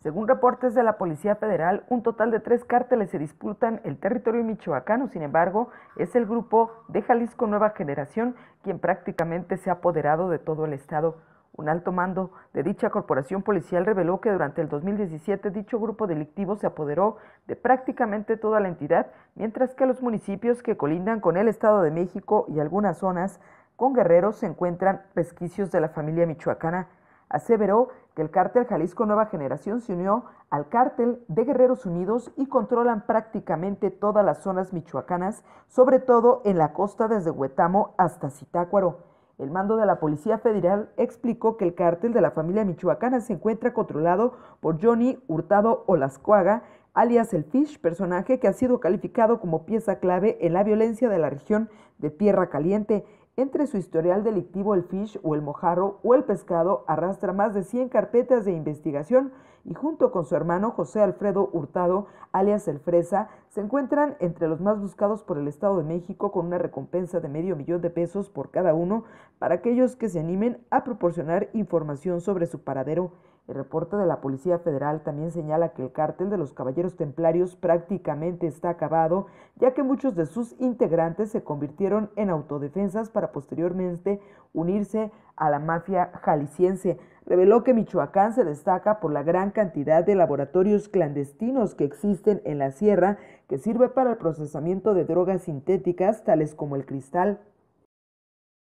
Según reportes de la Policía Federal, un total de tres cárteles se disputan el territorio michoacano. Sin embargo, es el grupo de Jalisco Nueva Generación quien prácticamente se ha apoderado de todo el estado. Un alto mando de dicha corporación policial reveló que durante el 2017 dicho grupo delictivo se apoderó de prácticamente toda la entidad, mientras que los municipios que colindan con el Estado de México y algunas zonas con guerreros se encuentran resquicios de la familia michoacana Aseveró que el cártel Jalisco Nueva Generación se unió al cártel de Guerreros Unidos y controlan prácticamente todas las zonas michoacanas, sobre todo en la costa desde Huetamo hasta Zitácuaro. El mando de la Policía Federal explicó que el cártel de la familia michoacana se encuentra controlado por Johnny Hurtado Olascuaga, alias el Fish, personaje que ha sido calificado como pieza clave en la violencia de la región de Tierra Caliente. Entre su historial delictivo el fish o el mojarro o el pescado arrastra más de 100 carpetas de investigación y junto con su hermano José Alfredo Hurtado, alias El Fresa, se encuentran entre los más buscados por el Estado de México con una recompensa de medio millón de pesos por cada uno para aquellos que se animen a proporcionar información sobre su paradero. El reporte de la Policía Federal también señala que el cártel de los Caballeros Templarios prácticamente está acabado, ya que muchos de sus integrantes se convirtieron en autodefensas para posteriormente unirse a la mafia jalisciense. Reveló que Michoacán se destaca por la gran cantidad de laboratorios clandestinos que existen en la sierra que sirve para el procesamiento de drogas sintéticas tales como el cristal,